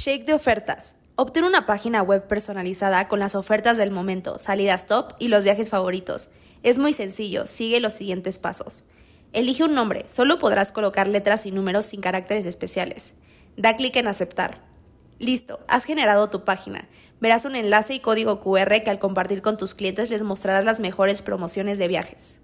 Shake de ofertas. Obtén una página web personalizada con las ofertas del momento, salidas top y los viajes favoritos. Es muy sencillo, sigue los siguientes pasos. Elige un nombre, solo podrás colocar letras y números sin caracteres especiales. Da clic en aceptar. Listo, has generado tu página. Verás un enlace y código QR que al compartir con tus clientes les mostrarás las mejores promociones de viajes.